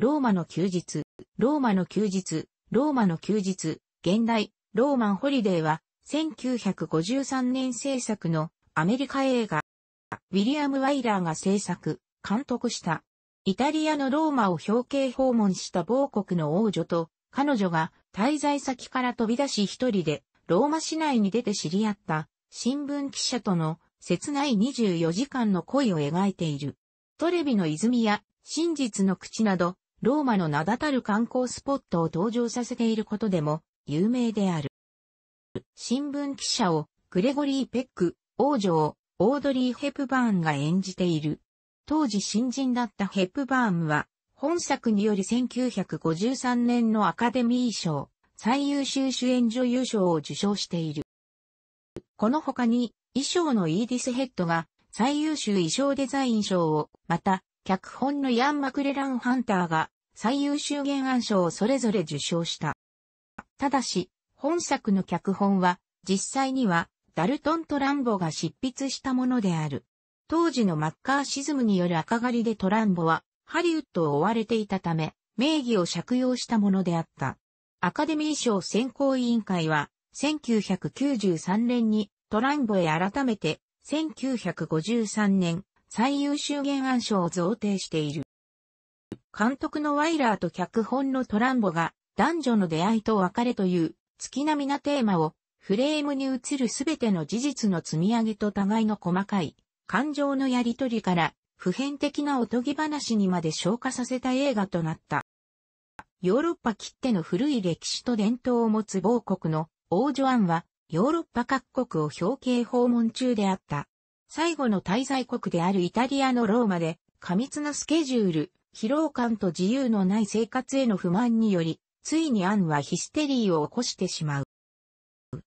ローマの休日、ローマの休日、ローマの休日、現代、ローマンホリデーは、1953年制作のアメリカ映画、ウィリアム・ワイラーが制作、監督した、イタリアのローマを表敬訪問した某国の王女と、彼女が滞在先から飛び出し一人で、ローマ市内に出て知り合った、新聞記者との、切ない24時間の恋を描いている。トレビの泉や、真実の口など、ローマの名だたる観光スポットを登場させていることでも有名である。新聞記者をグレゴリー・ペック、王女をオードリー・ヘプバーンが演じている。当時新人だったヘプバーンは本作により1953年のアカデミー賞最優秀主演女優賞を受賞している。この他に衣装のイーディス・ヘッドが最優秀衣装デザイン賞を、また脚本のヤン・マクレラン・ハンターが最優秀原案賞をそれぞれ受賞した。ただし、本作の脚本は、実際には、ダルトントランボが執筆したものである。当時のマッカーシズムによる赤狩りでトランボは、ハリウッドを追われていたため、名義を借用したものであった。アカデミー賞選考委員会は、1993年にトランボへ改めて、1953年最優秀原案賞を贈呈している。監督のワイラーと脚本のトランボが男女の出会いと別れという月並みなテーマをフレームに映るすべての事実の積み上げと互いの細かい感情のやりとりから普遍的なおとぎ話にまで昇華させた映画となった。ヨーロッパ切手の古い歴史と伝統を持つ某国の王女アンはヨーロッパ各国を表敬訪問中であった。最後の滞在国であるイタリアのローマで過密なスケジュール、疲労感と自由のない生活への不満により、ついにアンはヒステリーを起こしてしまう。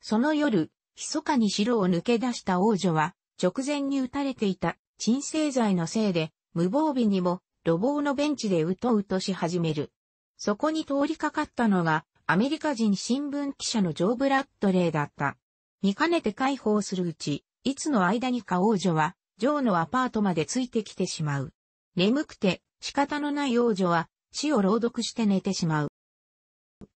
その夜、密かに城を抜け出した王女は、直前に撃たれていた鎮静剤のせいで、無防備にも、路傍のベンチでうとうとし始める。そこに通りかかったのが、アメリカ人新聞記者のジョー・ブラッドレーだった。見かねて解放するうち、いつの間にか王女は、ジョーのアパートまでついてきてしまう。眠くて、仕方のない王女は死を朗読して寝てしまう。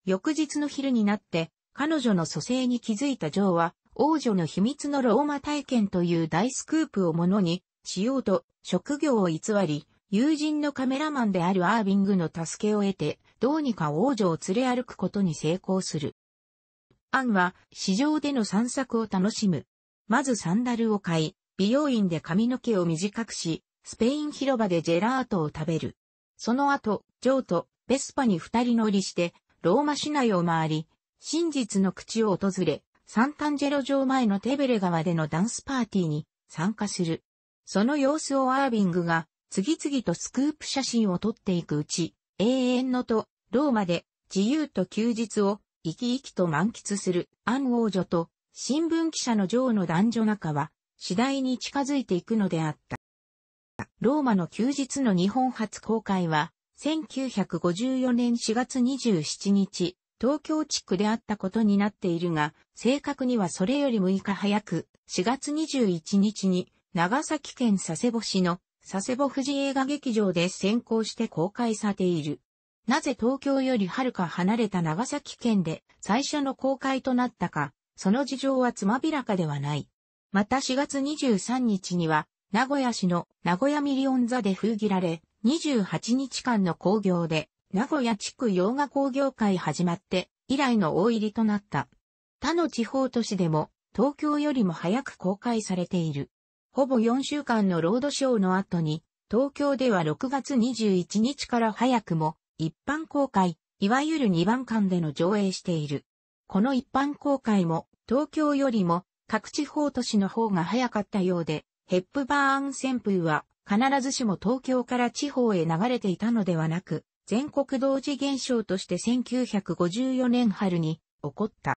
翌日の昼になって、彼女の蘇生に気づいたジョーは、王女の秘密のローマ体験という大スクープをものにしようと職業を偽り、友人のカメラマンであるアービングの助けを得て、どうにか王女を連れ歩くことに成功する。アンは市場での散策を楽しむ。まずサンダルを買い、美容院で髪の毛を短くし、スペイン広場でジェラートを食べる。その後、ジョーとベスパに二人乗りして、ローマ市内を回り、真実の口を訪れ、サンタンジェロ城前のテベレ川でのダンスパーティーに参加する。その様子をアービングが次々とスクープ写真を撮っていくうち、永遠のとローマで自由と休日を生き生きと満喫するアン王女と新聞記者のジョーの男女仲は次第に近づいていくのであった。。ローマの休日の日本初公開は、1954年4月27日、東京地区であったことになっているが、正確にはそれより6日早く、4月21日に、長崎県佐世保市の佐世保富士映画劇場で先行して公開されている。なぜ東京より遥か離れた長崎県で最初の公開となったか、その事情はつまびらかではない。また4月23日には、名古屋市の名古屋ミリオン座で封切られ、28日間の興行で、名古屋地区洋画工業会始まって以来の大入りとなった。他の地方都市でも東京よりも早く公開されている。ほぼ4週間のロードショーの後に、東京では6月21日から早くも一般公開、いわゆる2番館での上映している。この一般公開も東京よりも各地方都市の方が早かったようで、ヘップバーン旋風は必ずしも東京から地方へ流れていたのではなく、全国同時現象として1954年春に起こった。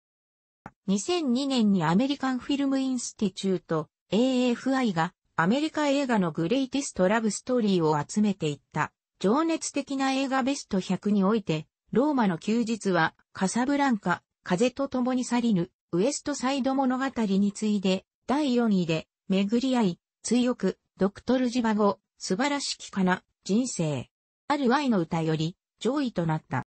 2002年にアメリカンフィルムインスティチュート AFI がアメリカ映画のグレイティストラブストーリーを集めていった。情熱的な映画ベスト100において、ローマの休日はカサブランカ、風と共に去りぬ、ウエストサイド物語に次いで第4位で巡り合い、追憶、ドクトルジバゴ、素晴らしきかな、人生。ある愛の歌より、上位となった。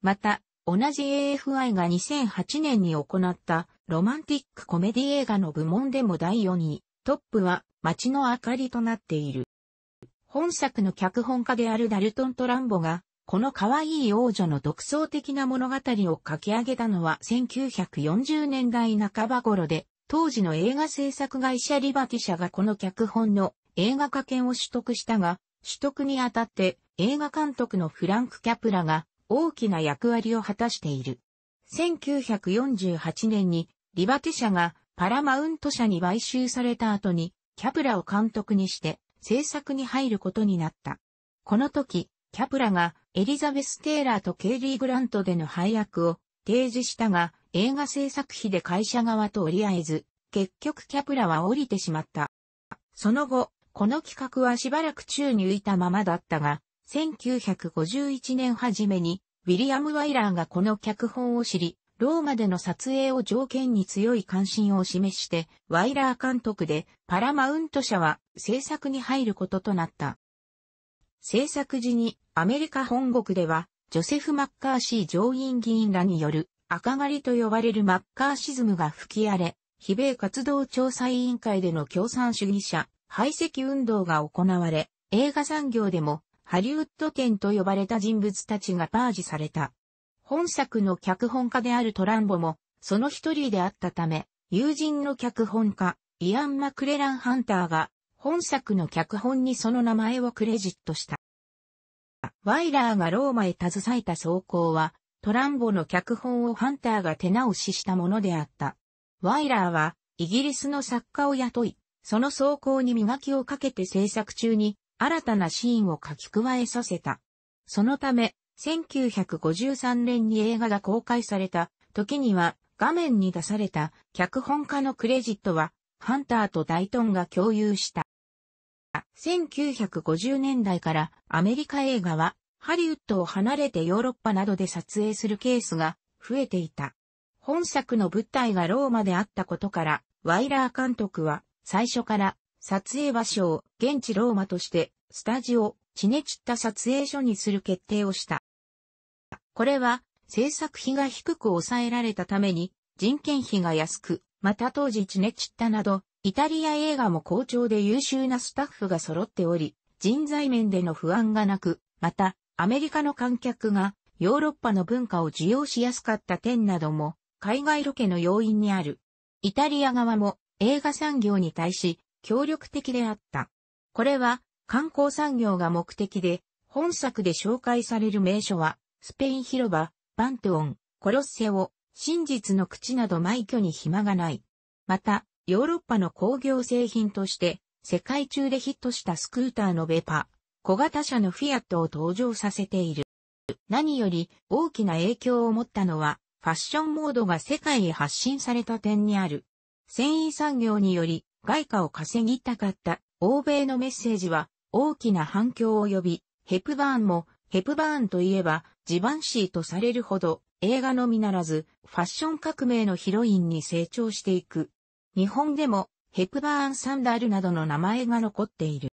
また、同じ AFI が2008年に行ったロマンティックコメディ映画の部門でも第4位、トップは街の明かりとなっている。本作の脚本家であるダルトン・トランボが、この可愛い王女の独創的な物語を書き上げたのは1940年代半ば頃で、当時の映画制作会社リバティ社がこの脚本の映画化権を取得したが、取得にあたって映画監督のフランク・キャプラが大きな役割を果たしている。1948年にリバティ社がパラマウント社に買収された後にキャプラを監督にして制作に入ることになった。この時、キャプラがエリザベス・テーラーとケイリー・グラントでの配役を提示したが、映画制作費で会社側と折り合えず、結局キャプラは降りてしまった。その後、この企画はしばらく宙に浮いたままだったが、1951年初めに、ウィリアム・ワイラーがこの脚本を知り、ローマでの撮影を条件に強い関心を示して、ワイラー監督でパラマウント社は制作に入ることとなった。制作時にアメリカ本国ではジョセフ・マッカーシー上院議員らによる赤狩りと呼ばれるマッカーシズムが吹き荒れ、非米活動調査委員会での共産主義者、排斥運動が行われ、映画産業でもハリウッド圏と呼ばれた人物たちがパージされた。本作の脚本家であるトランボも、その一人であったため、友人の脚本家、イアン・マクレラン・ハンターが、本作の脚本にその名前をクレジットした。ワイラーがローマへ携えた走行は、トランボの脚本をハンターが手直ししたものであった。ワイラーは、イギリスの作家を雇い、その走行に磨きをかけて制作中に、新たなシーンを書き加えさせた。そのため、1953年に映画が公開された時には、画面に出された脚本家のクレジットは、ハンターとダイトンが共有した。1950年代からアメリカ映画はハリウッドを離れてヨーロッパなどで撮影するケースが増えていた。本作の舞台がローマであったことから、ワイラー監督は最初から撮影場所を現地ローマとしてスタジオ、チネチッタ撮影所にする決定をした。これは制作費が低く抑えられたために人件費が安く、また当時チネチッタなどイタリア映画も好調で優秀なスタッフが揃っており、人材面での不安がなく、またアメリカの観客がヨーロッパの文化を受容しやすかった点なども海外ロケの要因にある。イタリア側も映画産業に対し協力的であった。これは観光産業が目的で本作で紹介される名所はスペイン広場、バントオン、コロッセオ、真実の口など埋挙に暇がない。また、ヨーロッパの工業製品として世界中でヒットしたスクーターのベパ、小型車のフィアットを登場させている。何より大きな影響を持ったのは、ファッションモードが世界へ発信された点にある。繊維産業により外貨を稼ぎたかった欧米のメッセージは大きな反響を呼び、ヘプバーンもヘプバーンといえばジバンシーとされるほど映画のみならずファッション革命のヒロインに成長していく。日本でもヘプバーンサンダルなどの名前が残っている。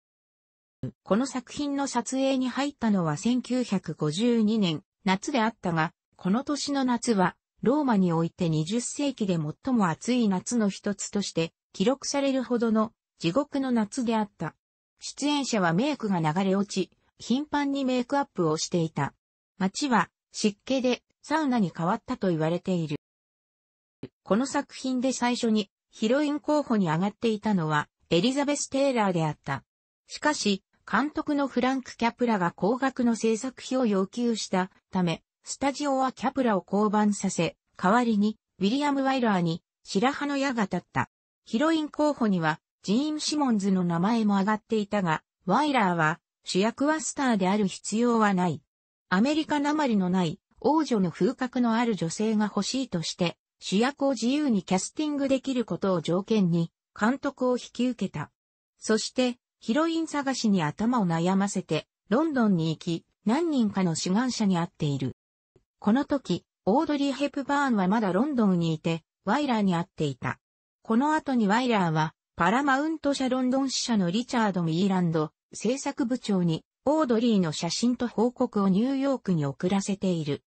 この作品の撮影に入ったのは1952年夏であったが、この年の夏は、ローマにおいて20世紀で最も暑い夏の一つとして記録されるほどの地獄の夏であった。出演者はメイクが流れ落ち、頻繁にメイクアップをしていた。街は湿気でサウナに変わったと言われている。この作品で最初にヒロイン候補に上がっていたのはエリザベス・テイラーであった。しかし、監督のフランク・キャプラが高額の制作費を要求したため、スタジオはキャプラを降板させ、代わりにウィリアム・ワイラーに白羽の矢が立った。ヒロイン候補にはジーン・シモンズの名前も上がっていたが、ワイラーは主役はスターである必要はない。アメリカなまりのない王女の風格のある女性が欲しいとして、主役を自由にキャスティングできることを条件に、監督を引き受けた。そして、ヒロイン探しに頭を悩ませて、ロンドンに行き、何人かの志願者に会っている。この時、オードリー・ヘプバーンはまだロンドンにいて、ワイラーに会っていた。この後にワイラーは、パラマウント社ロンドン支社のリチャード・ミーランド、制作部長に、オードリーの写真と報告をニューヨークに送らせている。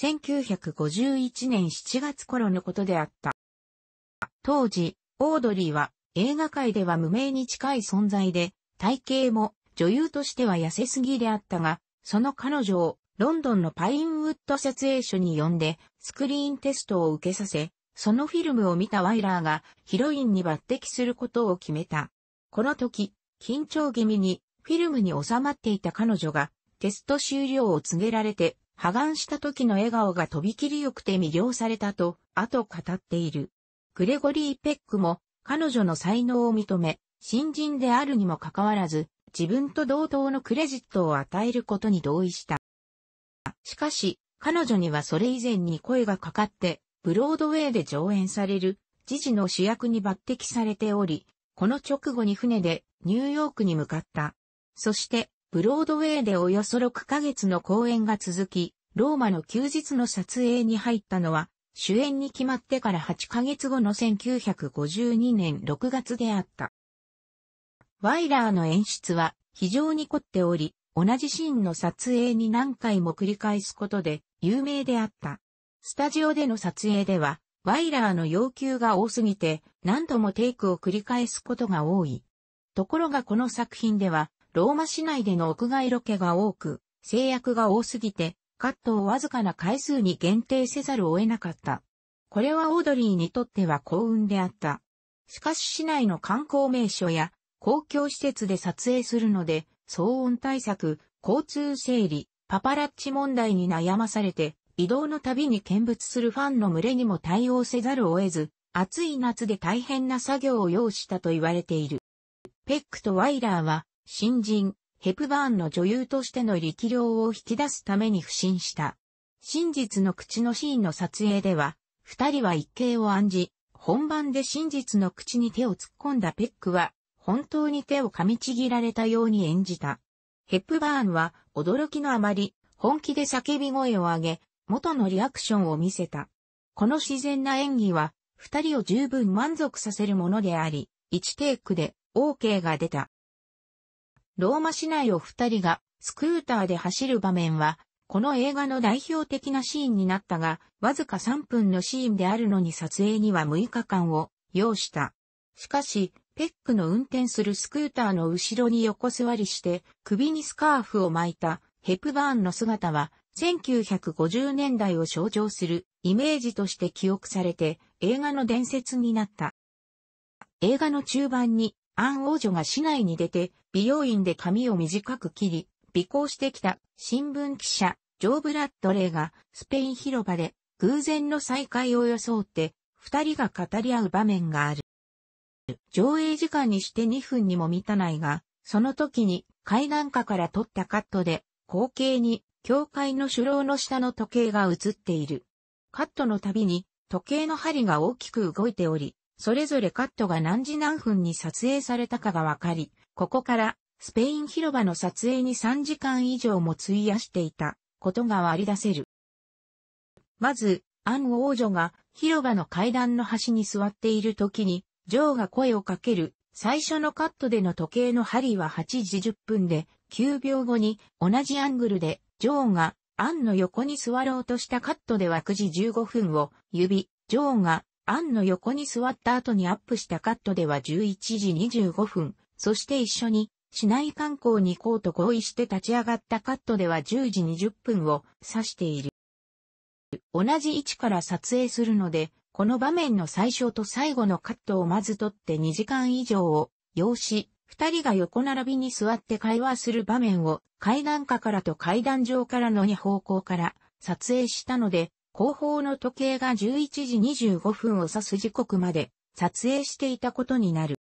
1951年7月頃のことであった。当時、オードリーは映画界では無名に近い存在で、体型も女優としては痩せすぎであったが、その彼女をロンドンのパインウッド撮影所に呼んでスクリーンテストを受けさせ、そのフィルムを見たワイラーがヒロインに抜擢することを決めた。この時、緊張気味にフィルムに収まっていた彼女がテスト終了を告げられて、破眼した時の笑顔がとびきり良くて魅了されたと、後語っている。グレゴリー・ペックも彼女の才能を認め、新人であるにもかかわらず、自分と同等のクレジットを与えることに同意した。しかし、彼女にはそれ以前に声がかかって、ブロードウェイで上演される、時事の主役に抜擢されており、この直後に船でニューヨークに向かった。そして、ブロードウェイでおよそ6ヶ月の公演が続き、ローマの休日の撮影に入ったのは、主演に決まってから8ヶ月後の1952年6月であった。ワイラーの演出は非常に凝っており、同じシーンの撮影に何回も繰り返すことで有名であった。スタジオでの撮影では、ワイラーの要求が多すぎて何度もテイクを繰り返すことが多い。ところがこの作品では、ローマ市内での屋外ロケが多く、制約が多すぎて、カットをわずかな回数に限定せざるを得なかった。これはオードリーにとっては幸運であった。しかし市内の観光名所や公共施設で撮影するので、騒音対策、交通整理、パパラッチ問題に悩まされて、移動の度に見物するファンの群れにも対応せざるを得ず、暑い夏で大変な作業を要したと言われている。ペックとワイラーは、新人、ヘプバーンの女優としての力量を引き出すために不審した。真実の口のシーンの撮影では、二人は一計を案じ、本番で真実の口に手を突っ込んだペックは、本当に手を噛みちぎられたように演じた。ヘップバーンは驚きのあまり本気で叫び声を上げ、元のリアクションを見せた。この自然な演技は二人を十分満足させるものであり、一テイクで OK が出た。ローマ市内を二人がスクーターで走る場面は、この映画の代表的なシーンになったが、わずか3分のシーンであるのに撮影には6日間を要した。しかし、テックの運転するスクーターの後ろに横座りして首にスカーフを巻いたヘプバーンの姿は1950年代を象徴するイメージとして記憶されて映画の伝説になった。映画の中盤にアン王女が市内に出て美容院で髪を短く切り尾行してきた新聞記者ジョー・ブラッドレイがスペイン広場で偶然の再会を装って二人が語り合う場面がある。上映時間にして2分にも満たないが、その時に階段下から撮ったカットで、後景に教会の首脳の下の時計が映っている。カットのたびに時計の針が大きく動いており、それぞれカットが何時何分に撮影されたかがわかり、ここからスペイン広場の撮影に3時間以上も費やしていたことが割り出せる。まず、アン王女が広場の階段の端に座っている時にジョーが声をかける最初のカットでの時計の針は8時10分で、9秒後に同じアングルでジョーがアンの横に座ろうとしたカットでは9時15分を指、ジョーがアンの横に座った後にアップしたカットでは11時25分、そして一緒に市内観光に行こうと合意して立ち上がったカットでは10時20分を指している。同じ位置から撮影するので、この場面の最初と最後のカットをまず取って2時間以上を要し、二人が横並びに座って会話する場面を階段下からと階段上からの2方向から撮影したので、後方の時計が11時25分を指す時刻まで撮影していたことになる。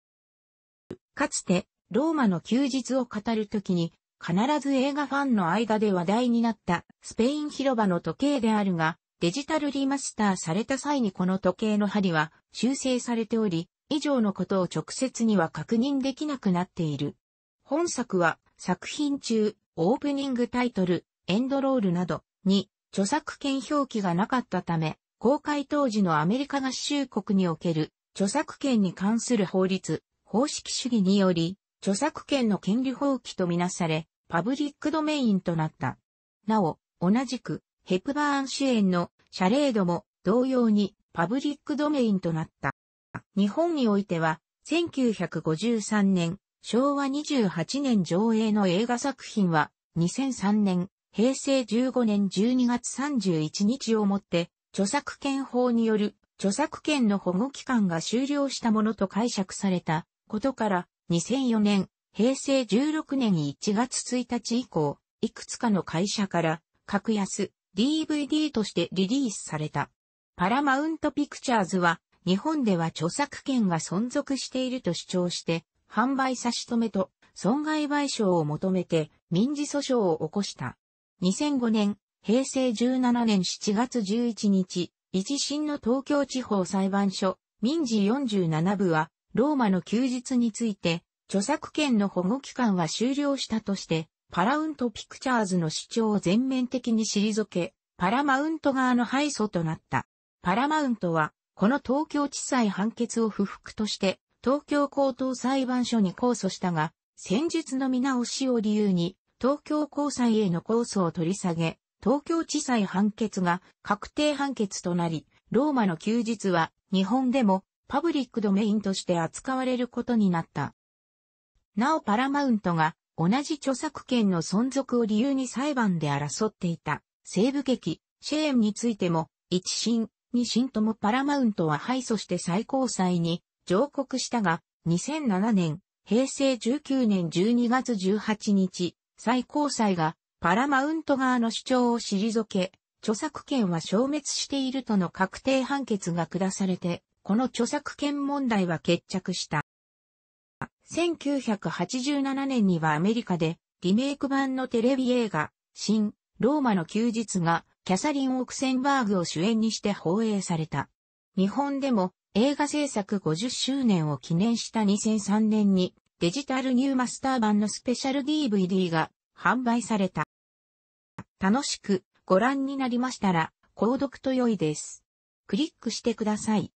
かつて、ローマの休日を語るときに、必ず映画ファンの間で話題になったスペイン広場の時計であるが、デジタルリマスターされた際にこの時計の針は修正されており、以上のことを直接には確認できなくなっている。本作は作品中、オープニングタイトル、エンドロールなどに著作権表記がなかったため、公開当時のアメリカ合衆国における著作権に関する法律、方式主義により、著作権の権利放棄とみなされ、パブリックドメインとなった。なお、同じく、ヘプバーン主演のシャレードも同様にパブリックドメインとなった。日本においては、1953年、昭和28年上映の映画作品は、2003年、平成15年12月31日をもって、著作権法による著作権の保護期間が終了したものと解釈されたことから、2004年、平成16年1月1日以降、いくつかの会社から、格安、DVD としてリリースされた。パラマウントピクチャーズは、日本では著作権が存続していると主張して、販売差し止めと損害賠償を求めて民事訴訟を起こした。2005年、平成17年7月11日、一審の東京地方裁判所、民事47部は、ローマの休日について、著作権の保護期間は終了したとして、パラウントピクチャーズの主張を全面的に退け、パラマウント側の敗訴となった。パラマウントは、この東京地裁判決を不服として、東京高等裁判所に控訴したが、戦術の見直しを理由に、東京高裁への控訴を取り下げ、東京地裁判決が確定判決となり、ローマの休日は日本でもパブリックドメインとして扱われることになった。なおパラマウントが同じ著作権の存続を理由に裁判で争っていた西部劇シェーンについても、一審、二審ともパラマウントは敗訴して最高裁に上告したが、2007年、平成19年12月18日、最高裁がパラマウント側の主張を退け、著作権は消滅しているとの確定判決が下されて、この著作権問題は決着した。1987年にはアメリカでリメイク版のテレビ映画、新、ローマの休日がキャサリン・オークセンバーグを主演にして放映された。日本でも映画制作50周年を記念した2003年にデジタルニューマスター版のスペシャル DVD が販売された。楽しくご覧になりましたら、購読と良いです。クリックしてください。